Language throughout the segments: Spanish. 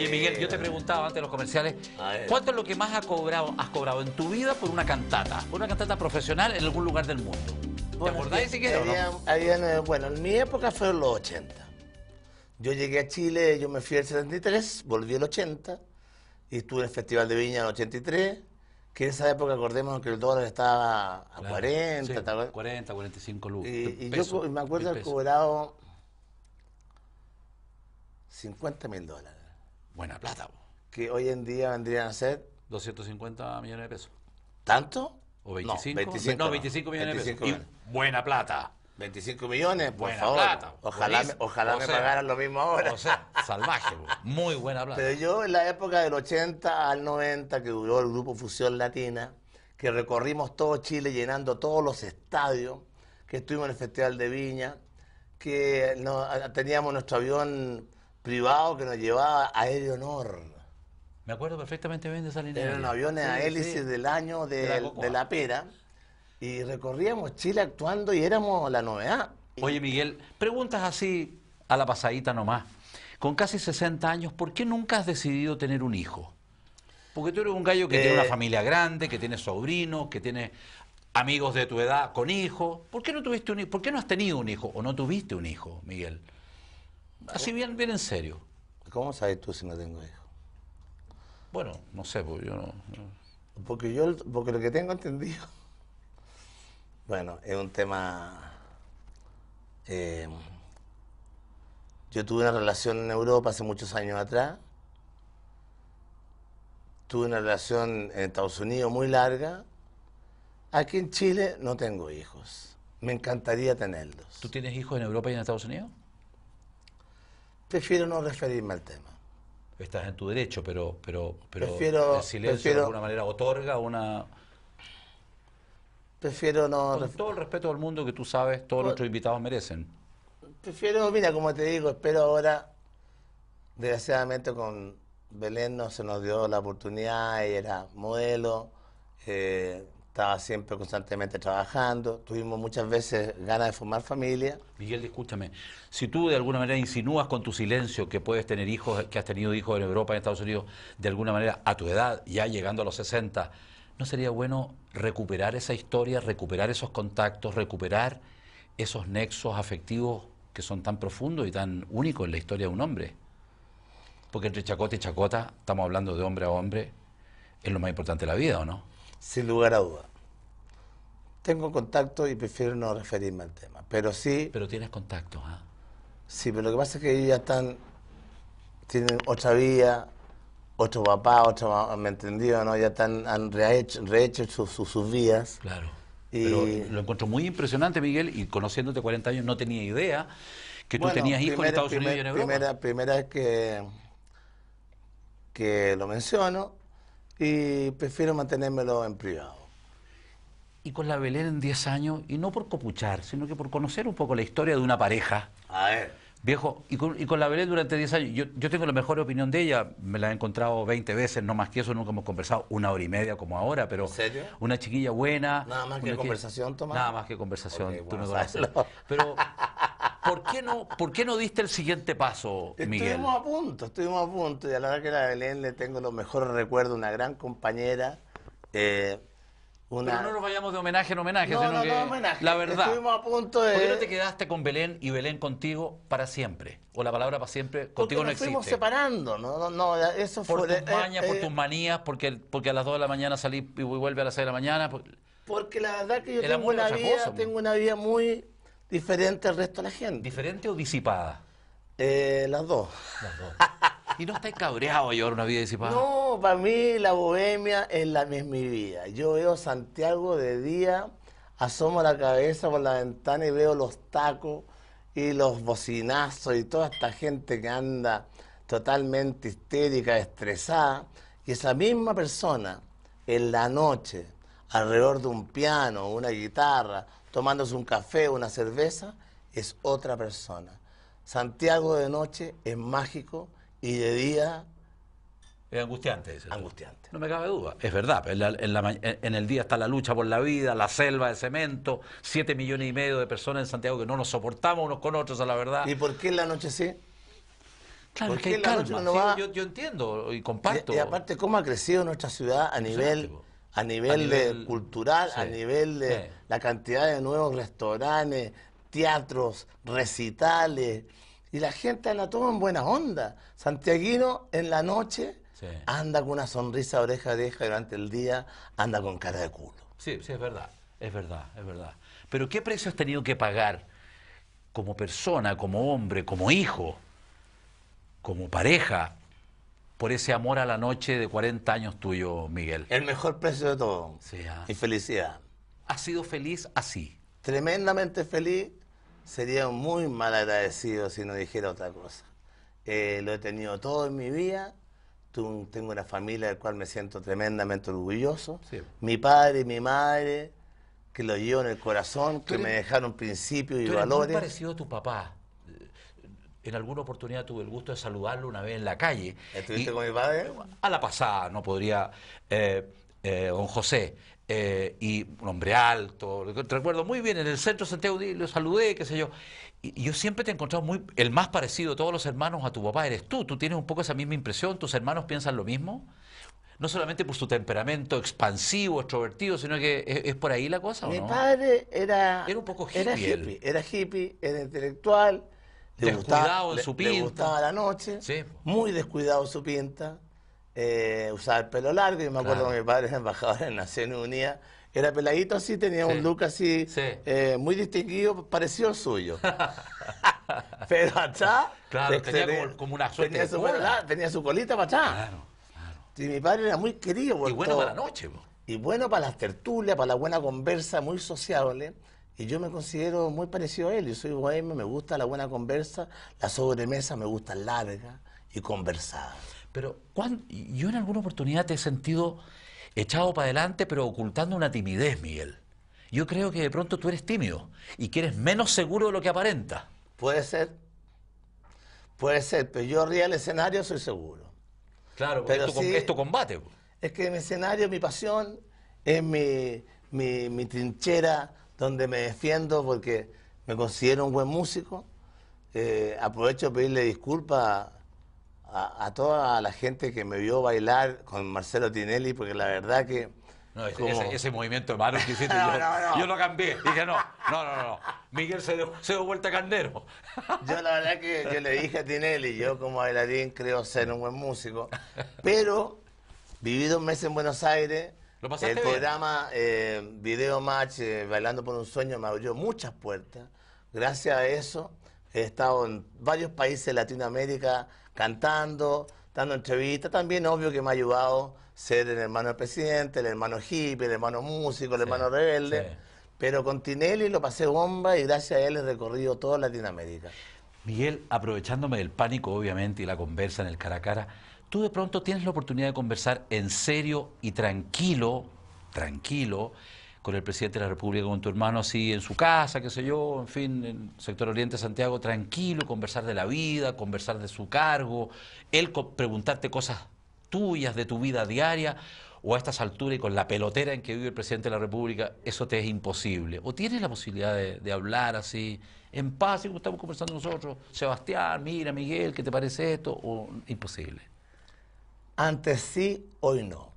Oye, Miguel, yo te preguntaba antes de los comerciales, ¿cuánto es lo que más has cobrado, has cobrado en tu vida por una cantata? Por una cantata profesional en algún lugar del mundo. Bueno, ¿Te acordáis siquiera había, bueno, en mi época fueron los 80. Yo llegué a Chile, yo me fui al 73, volví el 80 y estuve en el Festival de Viña en el 83. Que en esa época acordemos que el dólar estaba a 40, sí, 40, 45 lucas. Y, yo me acuerdo haber cobrado 50 mil dólares buena plata. Que hoy en día vendrían a ser... 250 millones de pesos. ¿Tanto? ¿O 25? No, 25, no, 25 millones de pesos. buena plata. 25 millones, por buena Plata, ojalá ojalá me pagaran lo mismo ahora. O sea, salvaje, muy buena plata. Pero yo en la época del 80 al 90, que duró el grupo Fusión Latina, que recorrimos todo Chile llenando todos los estadios, que estuvimos en el Festival de Viña, que teníamos nuestro avión privado que nos llevaba a Eleonor. Me acuerdo perfectamente bien de esa línea. Eran aviones a hélices del año de, la pera. Y recorríamos Chile actuando y éramos la novedad. Oye, Miguel, preguntas así a la pasadita nomás. Con casi 60 años, ¿por qué nunca has decidido tener un hijo? Porque tú eres un gallo que tiene una eh, familia grande, que tiene sobrinos, que tiene amigos de tu edad con hijos. ¿Por qué no tuviste un hijo? ¿Por qué no has tenido un hijo o no tuviste un hijo, Miguel? Así bien, bien en serio. ¿Cómo sabes tú si no tengo hijos? Bueno, no sé, porque yo no, Porque yo, porque lo que tengo entendido. Bueno, es un tema. Eh, yo tuve una relación en Europa hace muchos años atrás. Tuve una relación en Estados Unidos muy larga. Aquí en Chile no tengo hijos. Me encantaría tenerlos. ¿Tú tienes hijos en Europa y en Estados Unidos? Prefiero no referirme al tema. Estás en tu derecho, pero, pero, prefiero, el silencio de alguna manera otorga una... Prefiero no... Con todo el respeto del mundo que tú sabes, todos nuestros invitados merecen. Prefiero, mira, como te digo, espero ahora, desgraciadamente con Belén no se nos dio la oportunidad, y era modelo, eh, estaba siempre constantemente trabajando, tuvimos muchas veces ganas de formar familia. Miguel, escúchame, si tú de alguna manera insinúas con tu silencio que puedes tener hijos, que has tenido hijos en Europa, en Estados Unidos, de alguna manera a tu edad, ya llegando a los 60, ¿no sería bueno recuperar esa historia, recuperar esos contactos, recuperar esos nexos afectivos que son tan profundos y tan únicos en la historia de un hombre? Porque entre chacota y chacota estamos hablando de hombre a hombre, es lo más importante de la vida, ¿o no? sin lugar a duda. Tengo contacto y prefiero no referirme al tema, pero sí... Pero tienes contacto, ¿ah? Sí, pero lo que pasa es que ellos ya están, tienen otra vía, otro papá, otro, ¿me entendió, ¿no? Ya están, han rehecho, sus vías. Claro. Pero lo encuentro muy impresionante, Miguel, y conociéndote 40 años no tenía idea que tú tenías hijos en Estados Unidos y en Europa. Primera, primera vez que, que lo menciono, y prefiero mantenérmelo en privado. Y con la Belén en 10 años, y no por copuchar, sino que por conocer un poco la historia de una pareja. A ver. Viejo, y con, la Belén durante 10 años, yo, tengo la mejor opinión de ella, me la he encontrado 20 veces, no más que eso, nunca hemos conversado una hora y media como ahora, pero... ¿En serio? Una chiquilla buena. Nada más que conversación, Tomás. Nada más que conversación, tú Pero ¿Por qué no, por qué no diste el siguiente paso, Miguel? Estuvimos a punto, estuvimos a punto. Y a la verdad que a Belén le tengo los mejores recuerdos, una gran compañera. Eh, Pero no nos vayamos de homenaje en homenaje, no, no, que no, homenaje. la verdad. Estuvimos a punto de... ¿Por qué no te quedaste con Belén y Belén contigo para siempre? O la palabra para siempre contigo no existe. Nos fuimos separando, ¿no? no, eso por fue... Eh, por tus eh, por tus manías, porque, porque a las 2 de la mañana salí y vuelve a las 6 de la mañana. Porque la verdad que yo tengo una, vida, tengo una vida muy Diferente al resto de la gente. ¿Diferente o disipada? Eh, las dos. Las dos. ¿Y no está cabreado a llevar una vida disipada? No, para mí la bohemia es, la, misma vida. Yo veo Santiago de día, asomo la cabeza por la ventana y veo los tacos y los bocinazos y toda esta gente que anda totalmente histérica, estresada. Y esa misma persona en la noche, alrededor de un piano, una guitarra, tomándose un café o una cerveza, es otra persona. Santiago de noche es mágico y de día... Es angustiante. angustiante. No me cabe duda. Es verdad. En, el día está la lucha por la vida, la selva de cemento, siete millones y medio de personas en Santiago que no nos soportamos unos con otros, a la verdad. ¿Y por qué en la noche sí? Claro, porque calma. yo, entiendo y comparto. y, aparte, cómo ha crecido nuestra ciudad a nivel a nivel, de cultural, a nivel de la cantidad de nuevos restaurantes, teatros, recitales. Y la gente la toma en buena onda. Santiaguino en la noche anda con una sonrisa oreja a oreja durante el día anda con cara de culo. Sí, sí, es verdad, es verdad, es verdad. Pero ¿qué precio has tenido que pagar como persona, como hombre, como hijo, como pareja, por ese amor a la noche de 40 años tuyo, Miguel. El mejor precio de todo. Ah. Y felicidad. ¿Has sido feliz así? Tremendamente feliz. Sería muy mal agradecido si no dijera otra cosa. Eh, lo he tenido todo en mi vida. Tengo una familia del cual me siento tremendamente orgulloso. Mi padre, y mi madre, que lo llevo en el corazón, que me dejaron principios y tú valores. parecido a tu papá en alguna oportunidad tuve el gusto de saludarlo una vez en la calle. ¿Estuviste con mi padre? A la pasada, no podría, eh, eh, don José. Eh, y un hombre alto, te recuerdo muy bien, en el centro de Santiago lo saludé, qué sé yo. Y, yo siempre te he encontrado muy, el más parecido de todos los hermanos a tu papá eres tú. ¿Tú tienes un poco esa misma impresión? ¿Tus hermanos piensan lo mismo? No solamente por su temperamento expansivo, extrovertido, sino que es, por ahí la cosa, Mi padre era... Era un poco hippie. era hippie, era intelectual, descuidado en su pinta. Le gustaba la noche, muy descuidado su pinta, eh, usaba el pelo largo. y me acuerdo que mi padre era embajador en Naciones Unidas. Era peladito así, tenía un look así, eh, muy distinguido, parecido al suyo. Pero allá tenía como, una suerte tenía su, tenía su colita para allá. Y mi padre era muy querido. y bueno para la noche. Y bueno para las tertulias, para la buena conversa, muy sociable. Y yo me considero muy parecido a él. Yo soy bohemio, me gusta la buena conversa, la sobremesa me gusta larga y conversada. Pero, ¿cuándo yo en alguna oportunidad te he sentido echado para adelante, pero ocultando una timidez, Miguel. Yo creo que de pronto tú eres tímido y que eres menos seguro de lo que aparenta. Puede ser. Puede ser, pero yo arriba del escenario soy seguro. Claro, pero esto, combate. Es que mi escenario, mi pasión, es mi, mi trinchera, donde me defiendo porque me considero un buen músico. Eh, aprovecho de pedirle disculpas a, toda la gente que me vio bailar con Marcelo Tinelli, porque la verdad que... No, ese, como... ese, movimiento de que hiciste, yo, no, lo cambié. Dije, no, no, no, no. Miguel se dio, se dio vuelta yo la verdad que yo le dije a Tinelli, yo como bailarín creo ser un buen músico, pero viví dos meses en Buenos Aires, el programa eh, Video Match, eh, Bailando por un Sueño, me abrió muchas puertas. Gracias a eso he estado en varios países de Latinoamérica cantando, dando entrevistas. También obvio que me ha ayudado ser el hermano del presidente, el hermano hippie, el hermano músico, el hermano rebelde. Pero con Tinelli lo pasé bomba y gracias a él he recorrido toda Latinoamérica. Miguel, aprovechándome del pánico, obviamente, y la conversa en el cara a cara, tú de pronto tienes la oportunidad de conversar en serio y tranquilo, tranquilo, con el presidente de la República, con tu hermano así en su casa, qué sé yo, en fin, en el sector oriente de Santiago, tranquilo, conversar de la vida, conversar de su cargo, él preguntarte cosas tuyas, de tu vida diaria, o a estas alturas y con la pelotera en que vive el presidente de la República, eso te es imposible. O tienes la posibilidad de, de hablar así, en paz, y como estamos conversando nosotros, Sebastián, mira, Miguel, ¿qué te parece esto? O imposible antes sí, hoy no.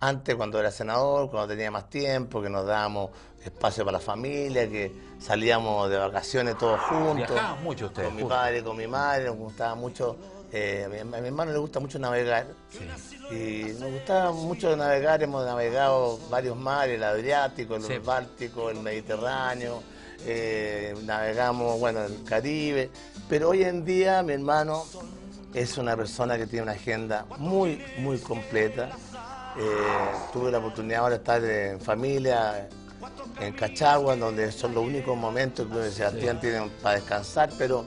Antes cuando era senador, cuando tenía más tiempo, que nos dábamos espacio para la familia, que salíamos de vacaciones todos juntos. muchos mucho ustedes. Con mi padre, con mi madre, nos gustaba mucho eh, a, mi, hermano le gusta mucho navegar. Sí. Y nos gustaba mucho navegar. Hemos navegado varios mares, el Adriático, el Báltico, el Mediterráneo. Eh, navegamos, bueno, el Caribe. Pero hoy en día mi hermano es una persona que tiene una agenda muy, muy completa. Eh, tuve la oportunidad ahora de estar en familia, en Cachagua, donde son los únicos momentos que Sebastián sí. tiene para descansar, pero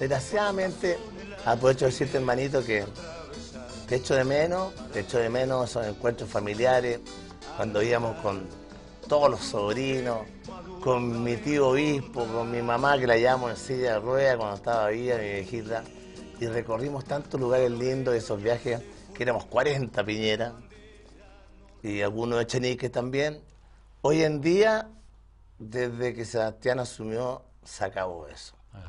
desgraciadamente aprovecho de decirte, hermanito, que te echo de menos, te echo de menos esos encuentros familiares, cuando íbamos con todos los sobrinos, con mi tío obispo, con mi mamá que la llamo en silla de ruedas cuando estaba viva, mi viejita y recorrimos tantos lugares lindos, de esos viajes, que éramos 40 Piñera, y algunos de Chenique también. Hoy en día, desde que Sebastián asumió, se acabó eso. Ah,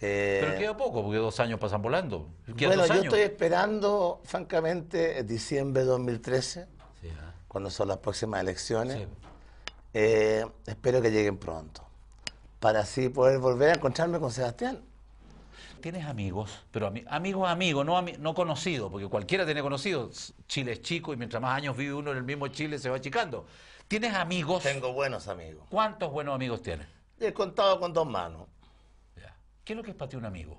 eh, Pero queda poco, porque dos años pasan volando. bueno, yo estoy esperando, francamente, diciembre de 2013, ah. cuando son las próximas elecciones. Eh, espero que lleguen pronto, para así poder volver a encontrarme con Sebastián. Tienes amigos, pero amigos, amigos, no, no conocidos, porque cualquiera tiene conocidos. Chile es chico y mientras más años vive uno en el mismo Chile se va achicando. ¿Tienes amigos? Tengo buenos amigos. ¿Cuántos buenos amigos tienes? He contado con dos manos. ¿Qué es lo que es para ti un amigo?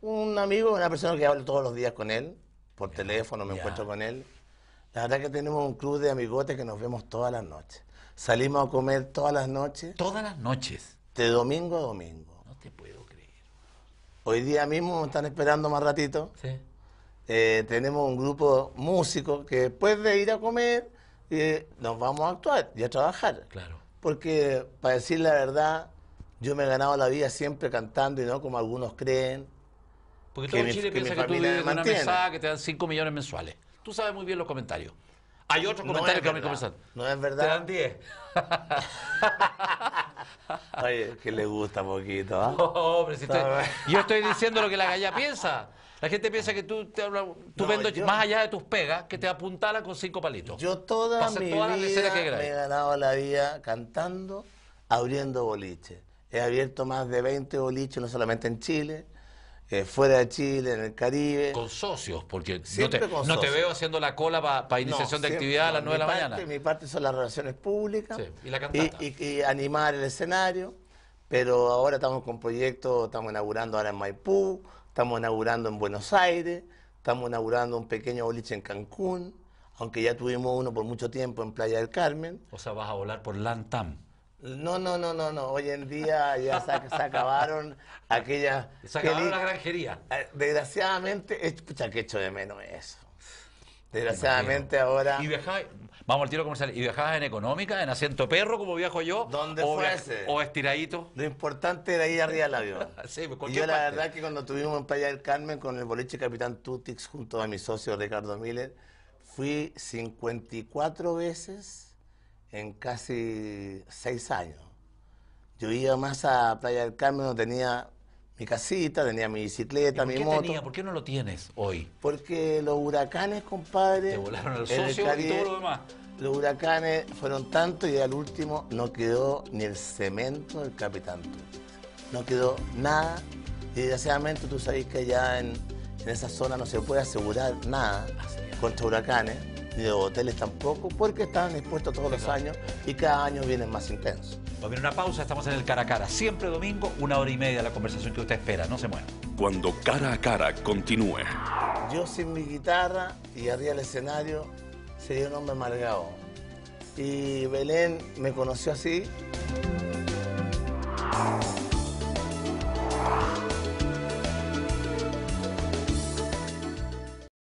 Un amigo es una persona que hablo todos los días con él, por teléfono me encuentro con él. La verdad que tenemos un club de amigotes que nos vemos todas las noches. Salimos a comer todas las noches. Todas las noches. De domingo a domingo. No te puedo Hoy día mismo, me están esperando más ratito. Eh, tenemos un grupo músico que después de ir a comer eh, nos vamos a actuar y a trabajar. Claro. Porque para decir la verdad, yo me he ganado la vida siempre cantando y no como algunos creen. Porque todo que Chile piensa que, tú vives en una mesa que te dan 5 millones mensuales. Tú sabes muy bien los comentarios. Hay otro comentario que verdad. a No es verdad. Te dan 10. que le gusta poquito, ¿ah? yo estoy diciendo lo que la galla piensa. La gente piensa que tú, te, tú vendo más allá de tus pegas, que te apuntala con cinco palitos. Yo toda mi vida me he ganado la vida cantando, abriendo boliche. He abierto más de 20 boliches, no solamente en Chile, eh, fuera de Chile, en el Caribe. Con socios, porque no te, veo haciendo la cola para iniciación de actividad a las 9 de la mañana. Mi parte son las relaciones públicas ¿Y, y, animar el escenario, pero ahora estamos con proyectos, estamos inaugurando ahora en Maipú, estamos inaugurando en Buenos Aires, estamos inaugurando un pequeño boliche en Cancún, aunque ya tuvimos uno por mucho tiempo en Playa del Carmen. O sea, vas a volar por Lantam. No, no, no, no, no. Hoy en día ya se, acabaron aquellas. Se acabaron la granjería. Ah, desgraciadamente, escucha pucha, que echo de menos eso. Desgraciadamente ahora. Y viajaba, vamos al tiro comercial, y viajabas en económica, en asiento perro, como viajo yo. ¿Dónde o O estiradito. Lo importante era ir arriba del avión. Pues, y yo la verdad que cuando estuvimos en Playa del Carmen con el boliche Capitán Tutix junto a mi socio Ricardo Miller, fui 54 veces en casi seis años. Yo iba más a Playa del Carmen, donde tenía mi casita, tenía mi bicicleta, mi moto. ¿Por qué no lo tienes hoy? Porque los huracanes, compadre. Te volaron al socio y todo lo demás. Los huracanes fueron tantos y al último no quedó ni el cemento del Capitán No quedó nada. Y desgraciadamente tú sabes que ya en, esa zona no se puede asegurar nada contra huracanes de hoteles tampoco, porque están expuestos todos los años y cada año vienen más intensos. Va a una pausa, estamos en el cara a cara. Siempre domingo, una hora y media la conversación que usted espera, no se mueva. Cuando cara a cara continúe. Yo sin mi guitarra y arriba del escenario sería un hombre amargado. Y Belén me conoció así.